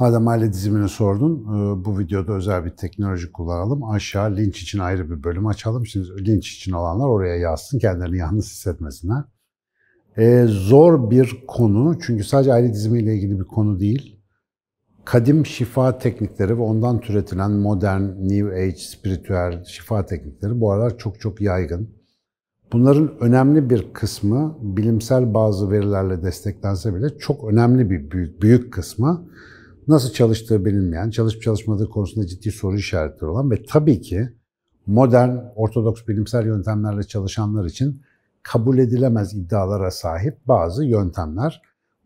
Madem aile dizimini sordun, e, bu videoda özel bir teknoloji kullanalım. Aşağı linç için ayrı bir bölüm açalım. Şimdi linç için olanlar oraya yazsın, kendilerini yalnız hissetmesinler. Ee, zor bir konu, çünkü sadece aile dizimiyle ilgili bir konu değil. Kadim şifa teknikleri ve ondan türetilen modern, new age, spiritüel şifa teknikleri bu aralar çok çok yaygın. Bunların önemli bir kısmı bilimsel bazı verilerle desteklense bile çok önemli bir büyük, büyük kısmı nasıl çalıştığı bilinmeyen, çalışıp çalışmadığı konusunda ciddi soru işaretleri olan ve tabii ki modern, ortodoks bilimsel yöntemlerle çalışanlar için kabul edilemez iddialara sahip bazı yöntemler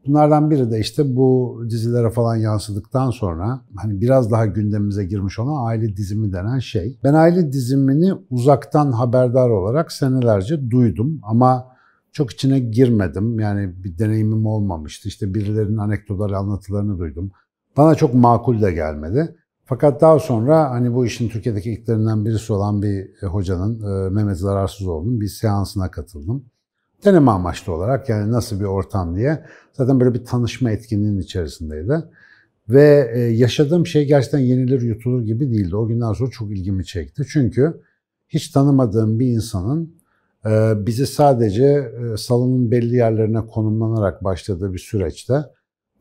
Bunlardan biri de işte bu dizilere falan yansıdıktan sonra hani biraz daha gündemimize girmiş olan aile dizimi denen şey. Ben aile dizimini uzaktan haberdar olarak senelerce duydum ama çok içine girmedim. Yani bir deneyimim olmamıştı. İşte birilerinin anekdotları, anlatılarını duydum. Bana çok makul de gelmedi. Fakat daha sonra hani bu işin Türkiye'deki ilklerinden birisi olan bir e, hocanın e, Mehmet Zararsızoğlu'nun bir seansına katıldım deneme amaçlı olarak yani nasıl bir ortam diye zaten böyle bir tanışma etkinliğinin içerisindeydi. Ve e, yaşadığım şey gerçekten yenilir yutulur gibi değildi. O günden sonra çok ilgimi çekti. Çünkü hiç tanımadığım bir insanın e, bizi sadece e, salonun belli yerlerine konumlanarak başladığı bir süreçte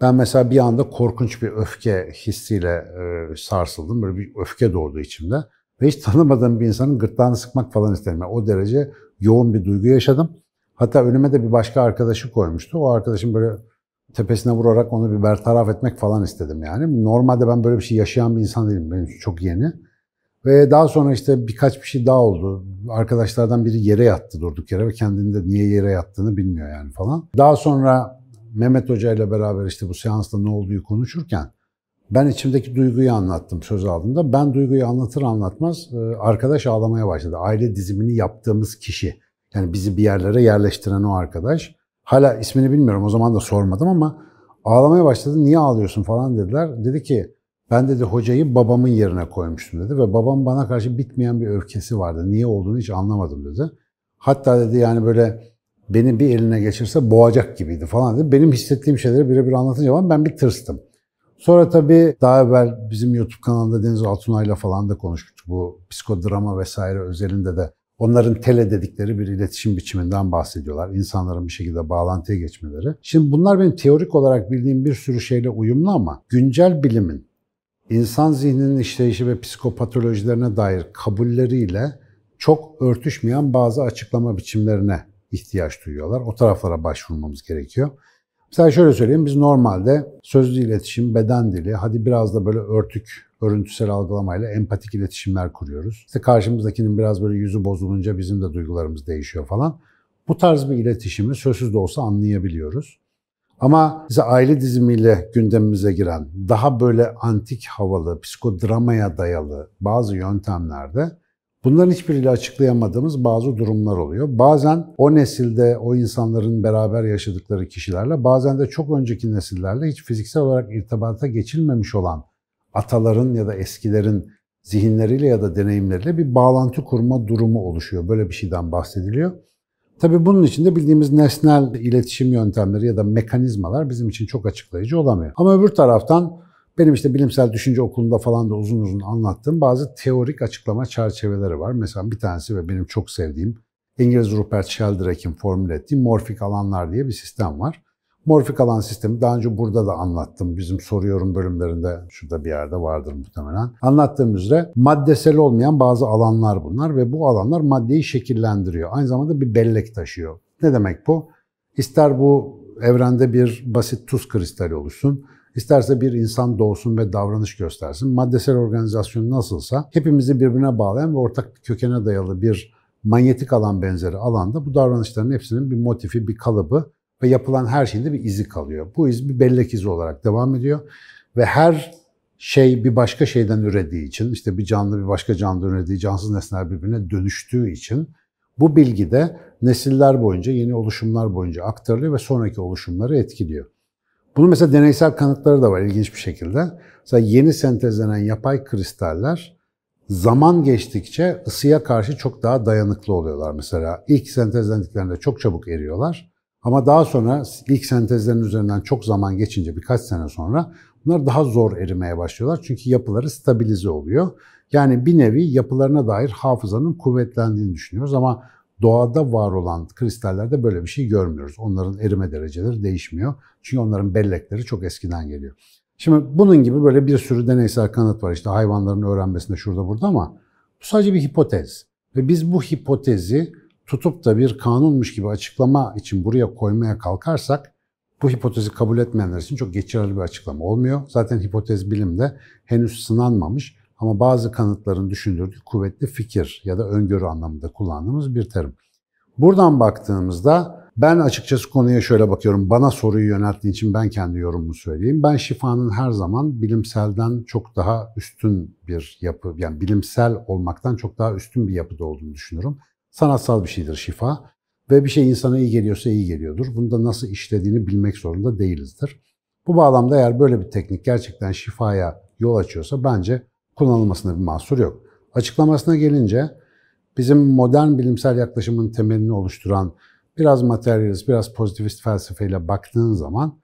ben mesela bir anda korkunç bir öfke hissiyle sarsıldım. Böyle bir öfke doğdu içimde. Ve hiç tanımadığım bir insanın gırtlağını sıkmak falan istedim. o derece yoğun bir duygu yaşadım. Hatta önüme de bir başka arkadaşı koymuştu. O arkadaşım böyle tepesine vurarak onu bir bertaraf etmek falan istedim yani. Normalde ben böyle bir şey yaşayan bir insan değilim. Benim çok yeni. Ve daha sonra işte birkaç bir şey daha oldu. Arkadaşlardan biri yere yattı durduk yere ve kendinde niye yere yattığını bilmiyor yani falan. Daha sonra Mehmet Hoca ile beraber işte bu seansta ne olduğu konuşurken ben içimdeki duyguyu anlattım söz aldığımda. Ben duyguyu anlatır anlatmaz e, arkadaş ağlamaya başladı. Aile dizimini yaptığımız kişi. Yani bizi bir yerlere yerleştiren o arkadaş. Hala ismini bilmiyorum o zaman da sormadım ama ağlamaya başladı. Niye ağlıyorsun falan dediler. Dedi ki ben dedi hocayı babamın yerine koymuştum dedi ve babam bana karşı bitmeyen bir öfkesi vardı. Niye olduğunu hiç anlamadım dedi. Hatta dedi yani böyle beni bir eline geçirse boğacak gibiydi falan dedi. Benim hissettiğim şeyleri birebir anlatınca falan ben bir tırstım. Sonra tabii daha evvel bizim YouTube kanalında Deniz Altunay'la falan da konuşmuştuk. Bu psikodrama vesaire özelinde de Onların tele dedikleri bir iletişim biçiminden bahsediyorlar. İnsanların bir şekilde bağlantıya geçmeleri. Şimdi bunlar benim teorik olarak bildiğim bir sürü şeyle uyumlu ama güncel bilimin insan zihninin işleyişi ve psikopatolojilerine dair kabulleriyle çok örtüşmeyen bazı açıklama biçimlerine ihtiyaç duyuyorlar. O taraflara başvurmamız gerekiyor. Mesela şöyle söyleyeyim, biz normalde sözlü iletişim, beden dili, hadi biraz da böyle örtük, örüntüsel algılamayla empatik iletişimler kuruyoruz. İşte karşımızdakinin biraz böyle yüzü bozulunca bizim de duygularımız değişiyor falan. Bu tarz bir iletişimi sözsüz de olsa anlayabiliyoruz. Ama bize aile dizimiyle gündemimize giren, daha böyle antik havalı, psikodramaya dayalı bazı yöntemlerde Bunların hiçbiriyle açıklayamadığımız bazı durumlar oluyor. Bazen o nesilde o insanların beraber yaşadıkları kişilerle, bazen de çok önceki nesillerle hiç fiziksel olarak irtibata geçilmemiş olan ataların ya da eskilerin zihinleriyle ya da deneyimleriyle bir bağlantı kurma durumu oluşuyor. Böyle bir şeyden bahsediliyor. Tabii bunun içinde bildiğimiz nesnel iletişim yöntemleri ya da mekanizmalar bizim için çok açıklayıcı olamıyor. Ama öbür taraftan benim işte bilimsel düşünce okulunda falan da uzun uzun anlattığım bazı teorik açıklama çerçeveleri var. Mesela bir tanesi ve benim çok sevdiğim İngiliz Rupert Sheldrake'in formüle ettiği morfik alanlar diye bir sistem var. Morfik alan sistemi daha önce burada da anlattım. Bizim soruyorum bölümlerinde şurada bir yerde vardır muhtemelen. Anlattığım üzere maddesel olmayan bazı alanlar bunlar ve bu alanlar maddeyi şekillendiriyor. Aynı zamanda bir bellek taşıyor. Ne demek bu? İster bu evrende bir basit tuz kristali oluşsun, İsterse bir insan doğsun ve davranış göstersin. Maddesel organizasyon nasılsa hepimizi birbirine bağlayan ve ortak bir kökene dayalı bir manyetik alan benzeri alanda bu davranışların hepsinin bir motifi, bir kalıbı ve yapılan her şeyinde bir izi kalıyor. Bu iz bir bellek izi olarak devam ediyor ve her şey bir başka şeyden ürediği için, işte bir canlı bir başka canlı ürediği, cansız nesneler birbirine dönüştüğü için bu bilgi de nesiller boyunca, yeni oluşumlar boyunca aktarılıyor ve sonraki oluşumları etkiliyor. Bunun mesela deneysel kanıtları da var ilginç bir şekilde. Mesela yeni sentezlenen yapay kristaller zaman geçtikçe ısıya karşı çok daha dayanıklı oluyorlar mesela. ilk sentezlendiklerinde çok çabuk eriyorlar. Ama daha sonra ilk sentezlerin üzerinden çok zaman geçince birkaç sene sonra bunlar daha zor erimeye başlıyorlar. Çünkü yapıları stabilize oluyor. Yani bir nevi yapılarına dair hafızanın kuvvetlendiğini düşünüyoruz ama Doğada var olan kristallerde böyle bir şey görmüyoruz. Onların erime dereceleri değişmiyor. Çünkü onların bellekleri çok eskiden geliyor. Şimdi bunun gibi böyle bir sürü deneysel kanıt var. İşte hayvanların öğrenmesinde şurada burada ama bu sadece bir hipotez. Ve biz bu hipotezi tutup da bir kanunmuş gibi açıklama için buraya koymaya kalkarsak bu hipotezi kabul etmeyenler için çok geçerli bir açıklama olmuyor. Zaten hipotez bilimde henüz sınanmamış. Ama bazı kanıtların düşündürdüğü kuvvetli fikir ya da öngörü anlamında kullandığımız bir terim. Buradan baktığımızda ben açıkçası konuya şöyle bakıyorum. Bana soruyu yönelttiğin için ben kendi yorumumu söyleyeyim. Ben şifanın her zaman bilimselden çok daha üstün bir yapı, yani bilimsel olmaktan çok daha üstün bir yapıda olduğunu düşünüyorum. Sanatsal bir şeydir şifa ve bir şey insana iyi geliyorsa iyi geliyordur. Bunu da nasıl işlediğini bilmek zorunda değilizdir. Bu bağlamda eğer böyle bir teknik gerçekten şifaya yol açıyorsa bence kullanılmasında bir mahsur yok. Açıklamasına gelince bizim modern bilimsel yaklaşımın temelini oluşturan biraz materyalist, biraz pozitivist felsefeyle baktığın zaman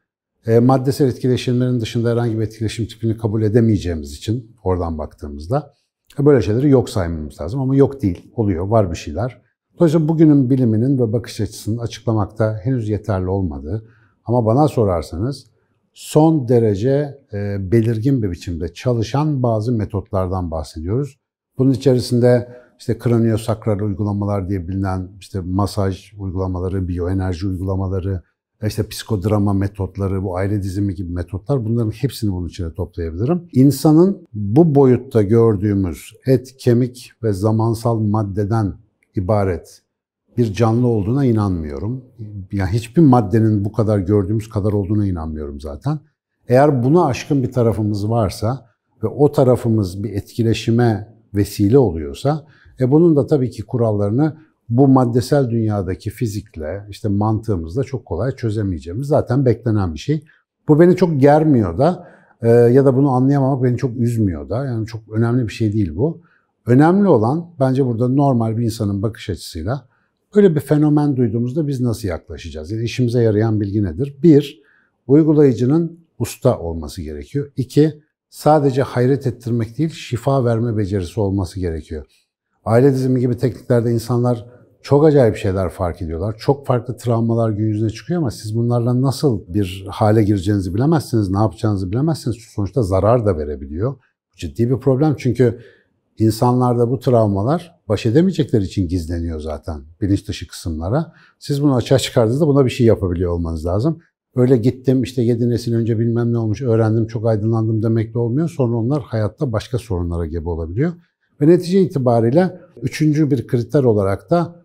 e, maddesel etkileşimlerin dışında herhangi bir etkileşim tipini kabul edemeyeceğimiz için oradan baktığımızda e, böyle şeyleri yok saymamız lazım ama yok değil, oluyor, var bir şeyler. Dolayısıyla bugünün biliminin ve bakış açısının açıklamakta henüz yeterli olmadığı ama bana sorarsanız son derece e, belirgin bir biçimde çalışan bazı metotlardan bahsediyoruz. Bunun içerisinde işte kraniosakral uygulamalar diye bilinen işte masaj uygulamaları, biyoenerji uygulamaları, işte psikodrama metotları, bu aile dizimi gibi metotlar bunların hepsini bunun içine toplayabilirim. İnsanın bu boyutta gördüğümüz et, kemik ve zamansal maddeden ibaret bir canlı olduğuna inanmıyorum. Yani hiçbir maddenin bu kadar gördüğümüz kadar olduğuna inanmıyorum zaten. Eğer buna aşkın bir tarafımız varsa ve o tarafımız bir etkileşime vesile oluyorsa, e bunun da tabii ki kurallarını bu maddesel dünyadaki fizikle, işte mantığımızla çok kolay çözemeyeceğimiz zaten beklenen bir şey. Bu beni çok germiyor da e, ya da bunu anlayamamak beni çok üzmüyor da. Yani çok önemli bir şey değil bu. Önemli olan bence burada normal bir insanın bakış açısıyla Öyle bir fenomen duyduğumuzda biz nasıl yaklaşacağız? Yani işimize yarayan bilgi nedir? Bir, uygulayıcının usta olması gerekiyor. İki, sadece hayret ettirmek değil, şifa verme becerisi olması gerekiyor. Aile dizimi gibi tekniklerde insanlar çok acayip şeyler fark ediyorlar. Çok farklı travmalar gün yüzüne çıkıyor ama siz bunlarla nasıl bir hale gireceğinizi bilemezsiniz, ne yapacağınızı bilemezsiniz. Sonuçta zarar da verebiliyor. Bu ciddi bir problem çünkü İnsanlarda bu travmalar baş edemeyecekler için gizleniyor zaten bilinç dışı kısımlara. Siz bunu açığa çıkardığınızda buna bir şey yapabiliyor olmanız lazım. Öyle gittim işte 7 nesil önce bilmem ne olmuş öğrendim çok aydınlandım demek de olmuyor. Sonra onlar hayatta başka sorunlara gebe olabiliyor. Ve netice itibariyle üçüncü bir kriter olarak da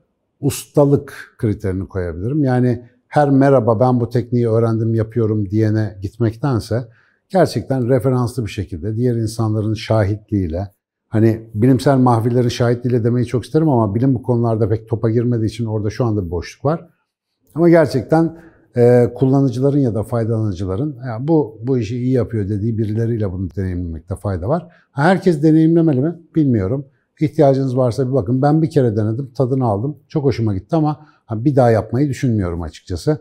ustalık kriterini koyabilirim. Yani her merhaba ben bu tekniği öğrendim yapıyorum diyene gitmektense gerçekten referanslı bir şekilde diğer insanların şahitliğiyle Hani bilimsel şahit dile demeyi çok isterim ama bilim bu konularda pek topa girmediği için orada şu anda bir boşluk var. Ama gerçekten e, kullanıcıların ya da faydalanıcıların ya bu bu işi iyi yapıyor dediği birileriyle bunu deneyimlemekte fayda var. Herkes deneyimlemeli mi bilmiyorum. İhtiyacınız varsa bir bakın. Ben bir kere denedim, tadını aldım. Çok hoşuma gitti ama bir daha yapmayı düşünmüyorum açıkçası.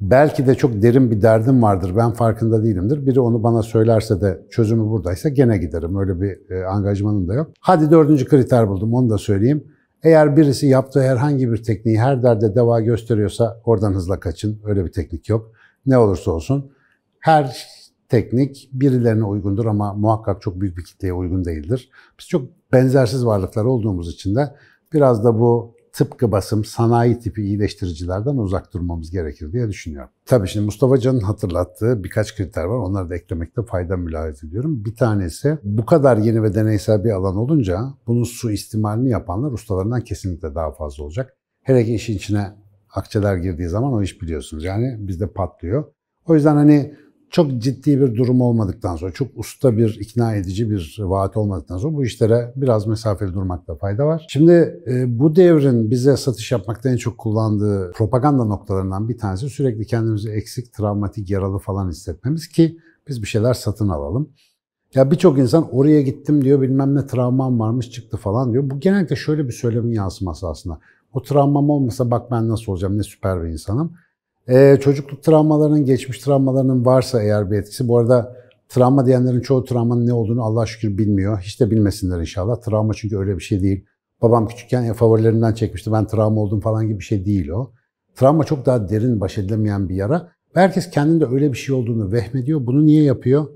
Belki de çok derin bir derdim vardır, ben farkında değilimdir. Biri onu bana söylerse de çözümü buradaysa gene giderim. Öyle bir e, angajmanım da yok. Hadi dördüncü kriter buldum, onu da söyleyeyim. Eğer birisi yaptığı herhangi bir tekniği her derde deva gösteriyorsa oradan hızla kaçın. Öyle bir teknik yok. Ne olursa olsun her teknik birilerine uygundur ama muhakkak çok büyük bir kitleye uygun değildir. Biz çok benzersiz varlıklar olduğumuz için de biraz da bu tıpkı basım, sanayi tipi iyileştiricilerden uzak durmamız gerekir diye düşünüyorum. Tabii şimdi Mustafa Can'ın hatırlattığı birkaç kriter var. Onları da eklemekte fayda mülahaza ediyorum. Bir tanesi bu kadar yeni ve deneysel bir alan olunca bunun su istimalini yapanlar ustalarından kesinlikle daha fazla olacak. Hele ki işin içine akçeler girdiği zaman o iş biliyorsunuz. Yani bizde patlıyor. O yüzden hani çok ciddi bir durum olmadıktan sonra, çok usta bir ikna edici bir vaat olmadıktan sonra bu işlere biraz mesafeli durmakta fayda var. Şimdi e, bu devrin bize satış yapmakta en çok kullandığı propaganda noktalarından bir tanesi sürekli kendimizi eksik, travmatik, yaralı falan hissetmemiz ki biz bir şeyler satın alalım. Ya birçok insan oraya gittim diyor bilmem ne travmam varmış çıktı falan diyor. Bu genellikle şöyle bir söylemin yansıması aslında. O travmam olmasa bak ben nasıl olacağım ne süper bir insanım. Ee, çocukluk travmalarının, geçmiş travmalarının varsa eğer bir etkisi. Bu arada travma diyenlerin çoğu travmanın ne olduğunu Allah şükür bilmiyor. Hiç de bilmesinler inşallah. Travma çünkü öyle bir şey değil. Babam küçükken favorilerinden çekmişti. Ben travma oldum falan gibi bir şey değil o. Travma çok daha derin, baş edilemeyen bir yara. herkes kendinde öyle bir şey olduğunu vehmediyor. Bunu niye yapıyor?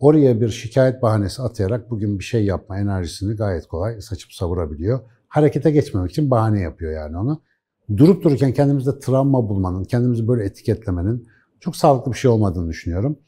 Oraya bir şikayet bahanesi atayarak bugün bir şey yapma enerjisini gayet kolay saçıp savurabiliyor. Harekete geçmemek için bahane yapıyor yani onu durup dururken kendimizde travma bulmanın, kendimizi böyle etiketlemenin çok sağlıklı bir şey olmadığını düşünüyorum.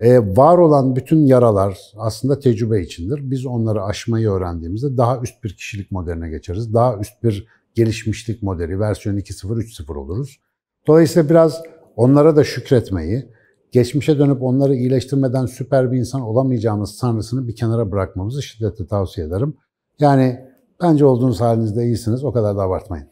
Ee, var olan bütün yaralar aslında tecrübe içindir. Biz onları aşmayı öğrendiğimizde daha üst bir kişilik modeline geçeriz. Daha üst bir gelişmişlik modeli, versiyon 2.0, 3.0 oluruz. Dolayısıyla biraz onlara da şükretmeyi, geçmişe dönüp onları iyileştirmeden süper bir insan olamayacağımız tanrısını bir kenara bırakmamızı şiddetle tavsiye ederim. Yani bence olduğunuz halinizde iyisiniz, o kadar da abartmayın.